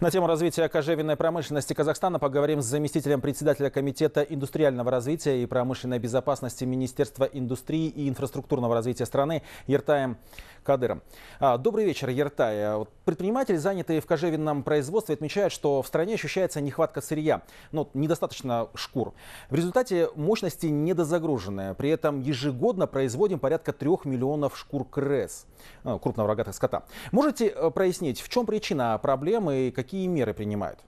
На тему развития кожевенной промышленности Казахстана поговорим с заместителем председателя Комитета индустриального развития и промышленной безопасности Министерства индустрии и инфраструктурного развития страны Ертаем Кадыром. А, добрый вечер, Ертай. Предприниматели, занятые в кожевенном производстве, отмечают, что в стране ощущается нехватка сырья, но ну, недостаточно шкур. В результате мощности недозагружены. При этом ежегодно производим порядка трех миллионов шкур крыс, ну, крупного рогатого скота. Можете э, прояснить, в чем причина а, проблемы и какие какие меры принимают?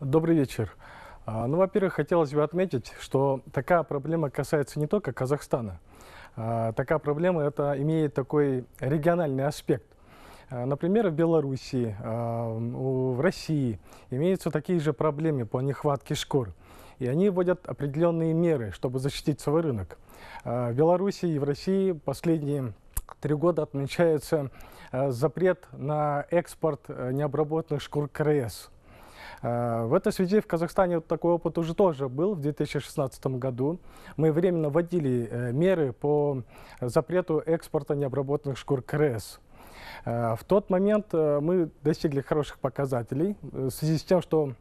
Добрый вечер. А, ну, во-первых, хотелось бы отметить, что такая проблема касается не только Казахстана. А, такая проблема это имеет такой региональный аспект. А, например, в Белоруссии, в России имеются такие же проблемы по нехватке шкур. И они вводят определенные меры, чтобы защитить свой рынок. В Беларуси и в России последние три года отмечается э, запрет на экспорт э, необработанных шкур КРС. Э, в этой связи в Казахстане вот такой опыт уже тоже был в 2016 году. Мы временно вводили меры по запрету экспорта необработанных шкур КРС. В тот момент мы достигли хороших показателей в связи с тем, что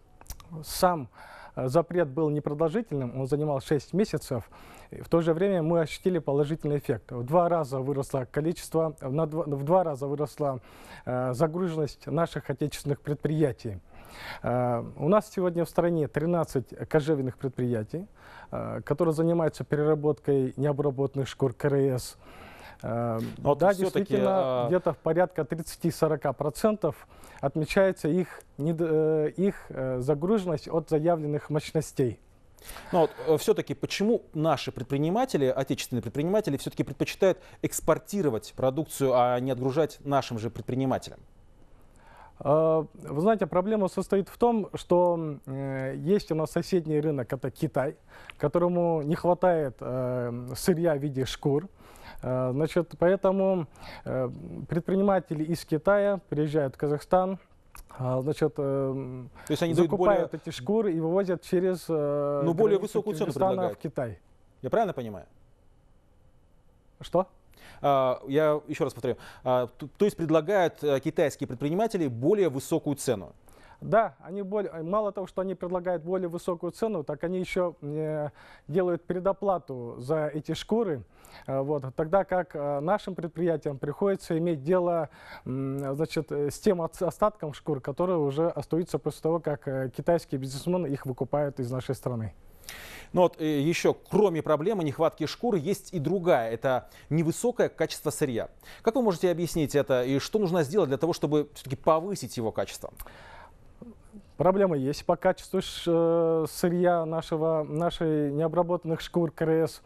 сам Э, запрет был непродолжительным, он занимал 6 месяцев. В то же время мы ощутили положительный эффект. В два раза выросло количество, в два раза выросла э, загруженность наших отечественных предприятий. Э, у нас сегодня в стране 13 кожевенных предприятий, которые занимаются переработкой необработанных шкур КРС. Э, Но да, действительно, а, где-то в порядка 30-40% отмечается их, э, их э, загруженность от заявленных мощностей. Но вот, все-таки почему наши предприниматели, отечественные предприниматели, все-таки предпочитают экспортировать продукцию, а не отгружать нашим же предпринимателям? Вы знаете, проблема состоит в том, что есть у нас соседний рынок, это Китай, которому не хватает сырья в виде шкур. Э, значит, поэтому э, предприниматели из Китая приезжают в Казахстан, э, Значит, То есть они закупают более... эти шкуры и вывозят через Но ну, более высокую цену предлагают. в Китай. Я правильно понимаю? Что? А, я еще раз повторю. А, то есть предлагают китайские предприниматели более высокую цену. Да, они более, э, мало того, что они предлагают более высокую цену, так они еще э, делают предоплату за эти шкуры. Э, вот, тогда как э, нашим предприятиям приходится иметь дело э, значит, с тем остатком шкур, которые уже остаются после того, как э, китайские бизнесмены их выкупают из нашей страны. Но ну вот э, еще, кроме проблемы нехватки шкур, есть и другая. Это невысокое качество сырья. Как вы можете объяснить это и что нужно сделать для того, чтобы все-таки повысить его качество? Проблема есть по качеству э, сырья нашего, нашей необработанных шкур КРС.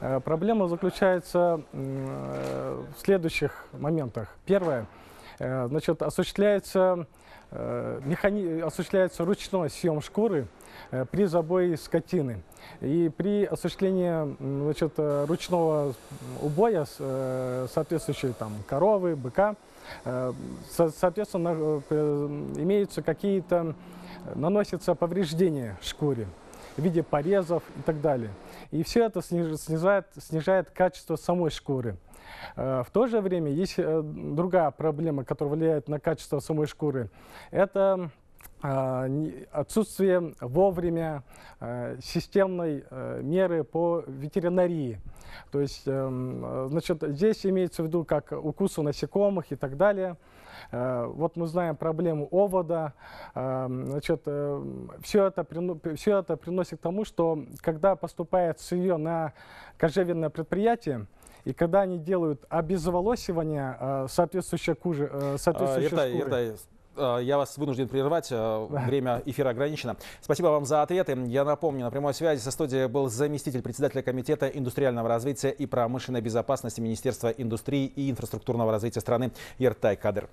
Э, проблема заключается э, в следующих моментах. Первое. Значит, осуществляется, механи... осуществляется ручной съем шкуры при забое скотины. И при осуществлении значит, ручного убоя соответствующей там, коровы, быка – Э, соответственно, э, имеются какие-то, э, наносятся повреждения шкуре в виде порезов и так далее. И все это снижает, снижает качество самой шкуры. В то же время есть другая проблема, которая влияет на качество самой шкуры. Это а, отсутствие вовремя а, системной э, меры по ветеринарии. То есть, эм, значит, здесь имеется в виду как укусы насекомых и так далее. Э, вот мы знаем проблему овода. Э, значит, все это, все это приносит к тому, что когда поступает сырье на кожевенное предприятие, и когда они делают обезволосивание соответствующей кожи, соответствующей а, шкуры, это... Э, я вас вынужден прервать. Э, время эфира ограничено. Спасибо вам за ответы. Я напомню, на прямой связи со студией был заместитель председателя Комитета индустриального развития и промышленной безопасности Министерства индустрии и инфраструктурного развития страны Ертай Кадр.